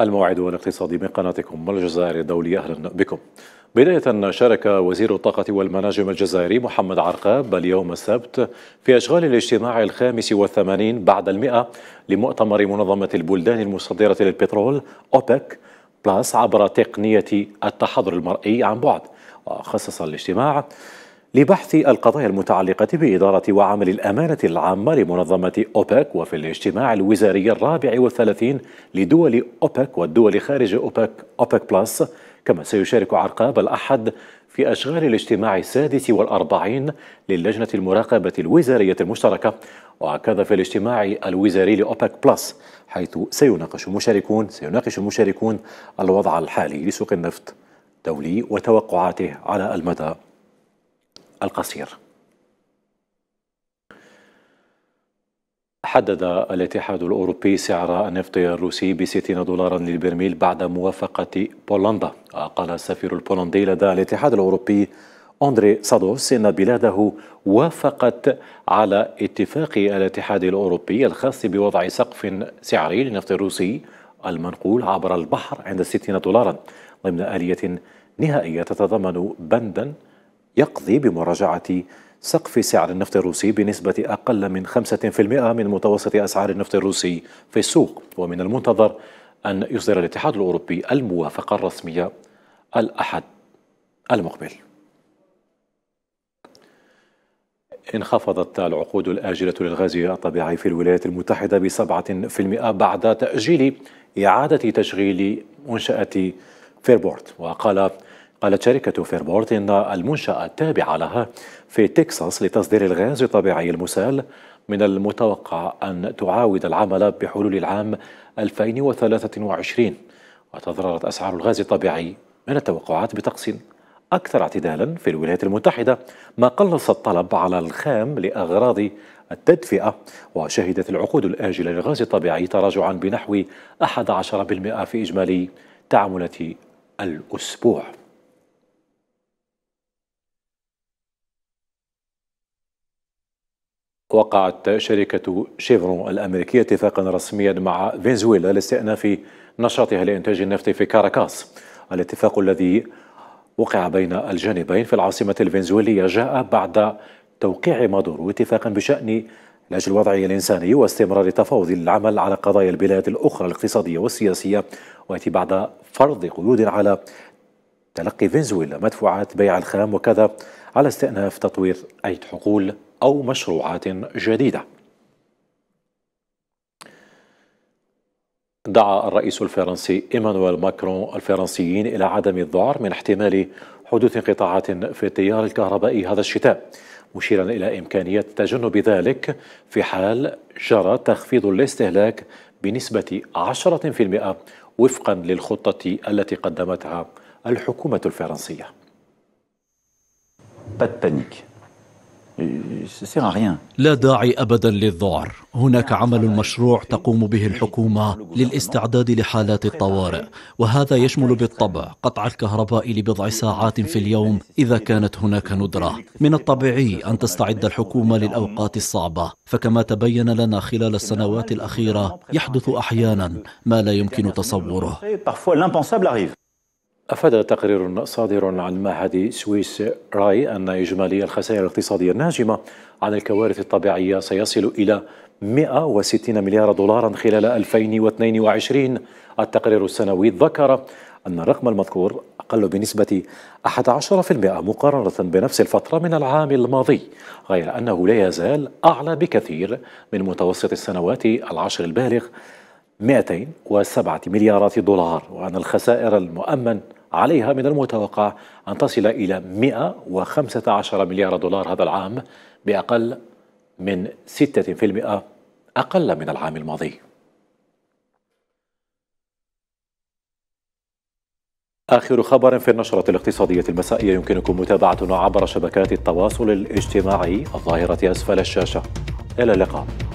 الموعد الاقتصادي من قناتكم الجزائر الدولي أهلا بكم بداية شارك وزير الطاقة والمناجم الجزائري محمد عرقاب اليوم السبت في أشغال الاجتماع الخامس والثمانين بعد المئة لمؤتمر منظمة البلدان المصدرة للبترول أوبك بلاس عبر تقنية التحضر المرئي عن بعد وخصص الاجتماع لبحث القضايا المتعلقة بإدارة وعمل الأمانة العامة لمنظمة أوبك وفي الاجتماع الوزاري الرابع والثلاثين لدول أوبك والدول خارج أوبك أوبك بلس كما سيشارك عرقاب الأحد في أشغال الاجتماع السادس والأربعين للجنة المراقبة الوزارية المشتركة وهكذا في الاجتماع الوزاري لأوبك بلس حيث سيناقش المشاركون سيناقش المشاركون الوضع الحالي لسوق النفط الدولي وتوقعاته على المدى القصير حدد الاتحاد الأوروبي سعر النفط الروسي ب 60 دولارا للبرميل بعد موافقة بولندا قال السفير البولندي لدى الاتحاد الأوروبي أندري سادوس إن بلاده وافقت على اتفاق الاتحاد الأوروبي الخاص بوضع سقف سعري للنفط الروسي المنقول عبر البحر عند 60 دولارا ضمن آلية نهائية تتضمن بندا يقضي بمراجعة سقف سعر النفط الروسي بنسبة أقل من 5% من متوسط أسعار النفط الروسي في السوق ومن المنتظر أن يصدر الاتحاد الأوروبي الموافقة الرسمية الأحد المقبل انخفضت العقود الآجلة للغاز الطبيعي في الولايات المتحدة بسبعة في المئة بعد تأجيل إعادة تشغيل منشأة فيربورت وقال قالت شركة فيربورت إن المنشأة التابعة لها في تكساس لتصدير الغاز الطبيعي المسال من المتوقع أن تعاود العمل بحلول العام 2023 وتضررت أسعار الغاز الطبيعي من التوقعات بطقس أكثر اعتدالا في الولايات المتحدة ما قلص الطلب على الخام لأغراض التدفئة وشهدت العقود الآجلة للغاز الطبيعي تراجعا بنحو 11% في إجمالي تعاملات الأسبوع وقعت شركة شيفرون الأمريكية اتفاقا رسميا مع فنزويلا لاستئناف نشاطها لإنتاج النفط في كاراكاس الاتفاق الذي وقع بين الجانبين في العاصمة الفنزويلية جاء بعد توقيع مادورو اتفاقا بشأن لأجل الوضع الإنساني واستمرار تفاوض العمل على قضايا البلاد الأخرى الاقتصادية والسياسية ويأتي بعد فرض قيود على تلقي فنزويلا مدفوعات بيع الخام وكذا على استئناف تطوير أي حقول أو مشروعات جديدة دعا الرئيس الفرنسي إيمانويل ماكرون الفرنسيين إلى عدم الذعر من احتمال حدوث انقطاعات في التيار الكهربائي هذا الشتاء مشيرا إلى إمكانية تجنب ذلك في حال جرى تخفيض الاستهلاك بنسبة 10% وفقا للخطة التي قدمتها الحكومة الفرنسية. Pas de panique. لا داعي ابدا للذعر هناك عمل مشروع تقوم به الحكومه للاستعداد لحالات الطوارئ وهذا يشمل بالطبع قطع الكهرباء لبضع ساعات في اليوم اذا كانت هناك ندره من الطبيعي ان تستعد الحكومه للاوقات الصعبه فكما تبين لنا خلال السنوات الاخيره يحدث احيانا ما لا يمكن تصوره أفاد تقرير صادر عن معهد سويس راي أن إجمالي الخسائر الاقتصادية الناجمة عن الكوارث الطبيعية سيصل إلى 160 مليار دولار خلال 2022 التقرير السنوي ذكر أن الرقم المذكور أقل بنسبة 11% مقارنة بنفس الفترة من العام الماضي غير أنه لا يزال أعلى بكثير من متوسط السنوات العشر البالغ 207 مليارات دولار وأن الخسائر المؤمن عليها من المتوقع أن تصل إلى 115 مليار دولار هذا العام بأقل من 6% أقل من العام الماضي آخر خبر في النشرة الاقتصادية المسائية يمكنكم متابعتنا عبر شبكات التواصل الاجتماعي الظاهرة أسفل الشاشة إلى اللقاء